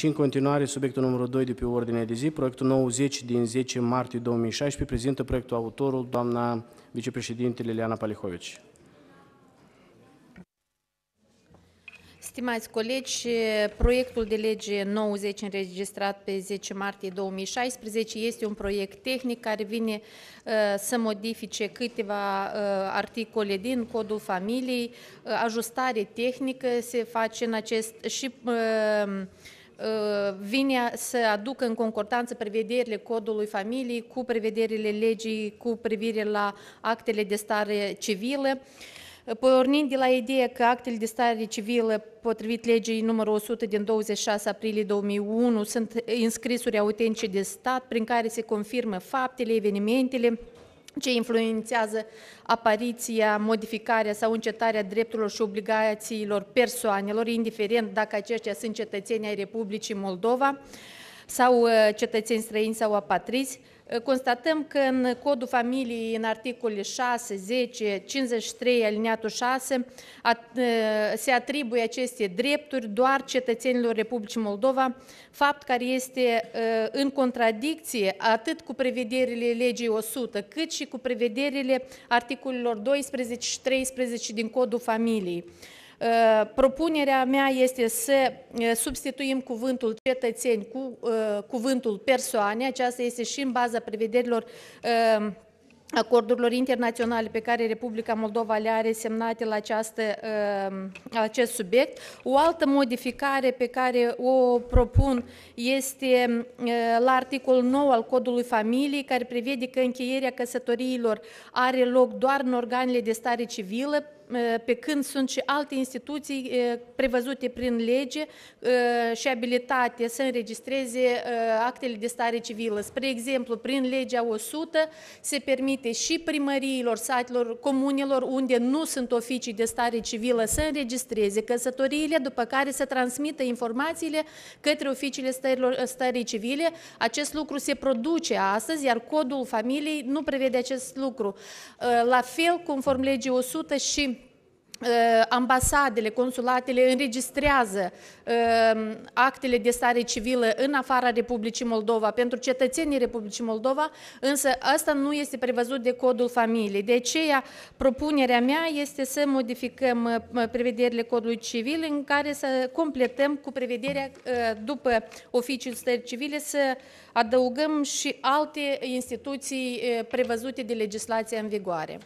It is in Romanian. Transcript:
Și în continuare, subiectul numărul 2 de pe ordine de zi, proiectul 90 din 10 martie 2016, prezintă proiectul autorul, doamna vicepreședintele Liliana Palihovici. Stimați colegi, proiectul de lege 90 înregistrat pe 10 martie 2016 este un proiect tehnic care vine uh, să modifice câteva uh, articole din Codul Familiei. Uh, ajustare tehnică se face în acest și uh, Uh, vine să aducă în concordanță prevederile codului familiei cu prevederile legii cu privire la actele de stare civilă. Uh, pornind de la ideea că actele de stare civilă potrivit legii numărul 100 din 26 aprilie 2001 sunt inscrisuri autentice de stat prin care se confirmă faptele, evenimentele, ce influențează apariția, modificarea sau încetarea drepturilor și obligațiilor persoanelor, indiferent dacă aceștia sunt cetățeni ai Republicii Moldova, sau uh, cetățeni străini sau apatrizi, uh, constatăm că în codul familiei, în articolul 6, 10, 53, aliniatul 6, se atribuie aceste drepturi doar cetățenilor Republicii Moldova, fapt care este uh, în contradicție atât cu prevederile legii 100, cât și cu prevederile articolelor 12 și 13 din codul familiei. Eh, propunerea mea este să eh, substituim cuvântul cetățeni cu eh, cuvântul persoane. Aceasta este și în baza prevederilor acordurilor internaționale pe care Republica Moldova le are semnate la această, ehm, acest subiect. O altă modificare pe care o propun este ehm, la articolul 9 al Codului Familiei, care prevede că încheierea căsătoriilor are loc doar în organele de stare civilă, ehm, pe când sunt și alte instituții prevăzute prin lege și abilitate să înregistreze actele de stare civilă. Spre exemplu, prin legea 100 se permite permite și primăriilor, satelor, comunelor unde nu sunt oficii de stare civilă să înregistreze căsătoriile, după care să transmită informațiile către oficiile stării civile. Acest lucru se produce astăzi, iar codul familiei nu prevede acest lucru. Ă, la fel, conform legii 100 și Ă, ambasadele, consulatele înregistrează uh, actele de stare civilă în afara Republicii Moldova pentru cetățenii Republicii Moldova, însă asta nu este prevăzut de codul familiei. De aceea, propunerea mea este să modificăm ă, prevederile codului civil în care să completăm cu prevederea uh, după oficiul stării civile să adăugăm și alte instituții uh, prevăzute de legislația în vigoare.